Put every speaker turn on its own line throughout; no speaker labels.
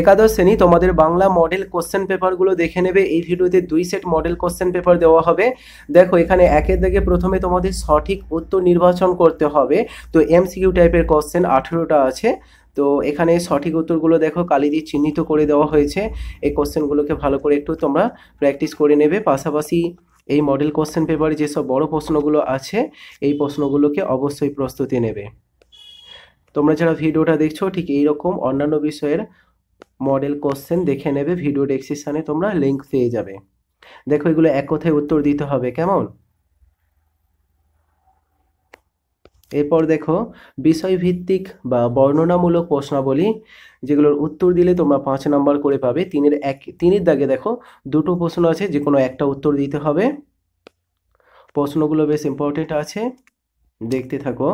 একাদশ শ্রেণী তোমাদের বাংলা মডেল কোশ্চেন পেপারগুলো দেখে নেবে এই ভিডিওতে দুই সেট মডেল কোশ্চেন পেপার দেওয়া হবে দেখো এখানে একের দিকে প্রথমে তোমাদের সঠিক উত্তর নির্বাচন করতে হবে তো এমসিকিউ টাইপের কোশ্চেন আঠেরোটা আছে তো এখানে সঠিক উত্তরগুলো দেখো কালি দিয়ে চিহ্নিত করে দেওয়া হয়েছে এই কোশ্চেনগুলোকে ভালো করে একটু তোমরা প্র্যাকটিস করে নেবে পাশাপাশি এই মডেল কোশ্চেন পেপারে যেসব বড় প্রশ্নগুলো আছে এই প্রশ্নগুলোকে অবশ্যই প্রস্তুতি নেবে তোমরা যারা ভিডিওটা দেখছো ঠিক এইরকম অন্যান্য বিষয়ের মডেল কোশ্চেন দেখে নেবে ভিডিও ডেসক্রিপশানে তোমরা লিঙ্ক পেয়ে যাবে দেখো এগুলো এক কথায় উত্তর দিতে হবে কেমন এরপর দেখো বিষয়ভিত্তিক বা বর্ণনামূলক প্রশ্নাবলী যেগুলোর উত্তর দিলে তোমরা পাঁচ নাম্বার করে পাবে তিনের এক তিনের দাগে দেখো দুটো প্রশ্ন আছে যে কোনো একটা উত্তর দিতে হবে প্রশ্নগুলো বেশ ইম্পর্টেন্ট আছে দেখতে থাকো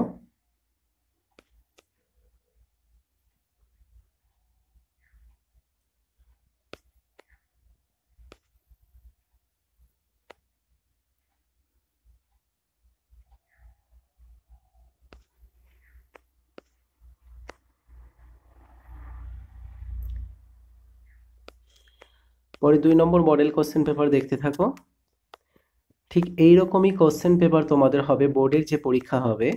পরে দুই নম্বর মডেল কোশ্চেন পেপার দেখতে থাকো ঠিক এইরকমই কোশ্চেন পেপার তোমাদের হবে বোর্ডের যে পরীক্ষা হবে